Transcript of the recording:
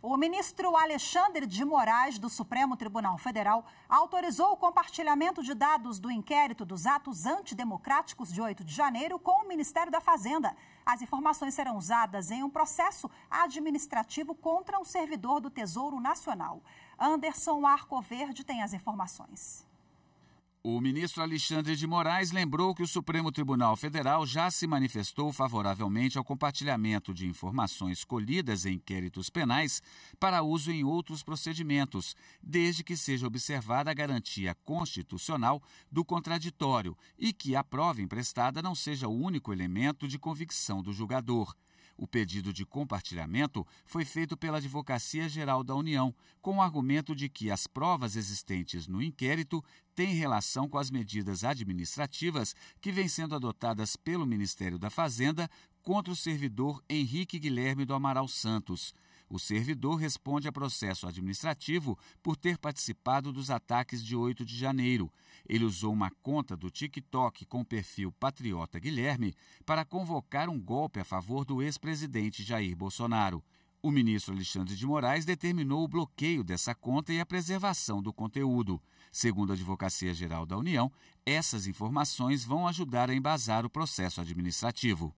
O ministro Alexandre de Moraes, do Supremo Tribunal Federal, autorizou o compartilhamento de dados do inquérito dos atos antidemocráticos de 8 de janeiro com o Ministério da Fazenda. As informações serão usadas em um processo administrativo contra um servidor do Tesouro Nacional. Anderson Arcoverde tem as informações. O ministro Alexandre de Moraes lembrou que o Supremo Tribunal Federal já se manifestou favoravelmente ao compartilhamento de informações colhidas em inquéritos penais para uso em outros procedimentos, desde que seja observada a garantia constitucional do contraditório e que a prova emprestada não seja o único elemento de convicção do julgador. O pedido de compartilhamento foi feito pela Advocacia Geral da União, com o argumento de que as provas existentes no inquérito têm relação com as medidas administrativas que vêm sendo adotadas pelo Ministério da Fazenda contra o servidor Henrique Guilherme do Amaral Santos. O servidor responde a processo administrativo por ter participado dos ataques de 8 de janeiro. Ele usou uma conta do TikTok com perfil Patriota Guilherme para convocar um golpe a favor do ex-presidente Jair Bolsonaro. O ministro Alexandre de Moraes determinou o bloqueio dessa conta e a preservação do conteúdo. Segundo a Advocacia Geral da União, essas informações vão ajudar a embasar o processo administrativo.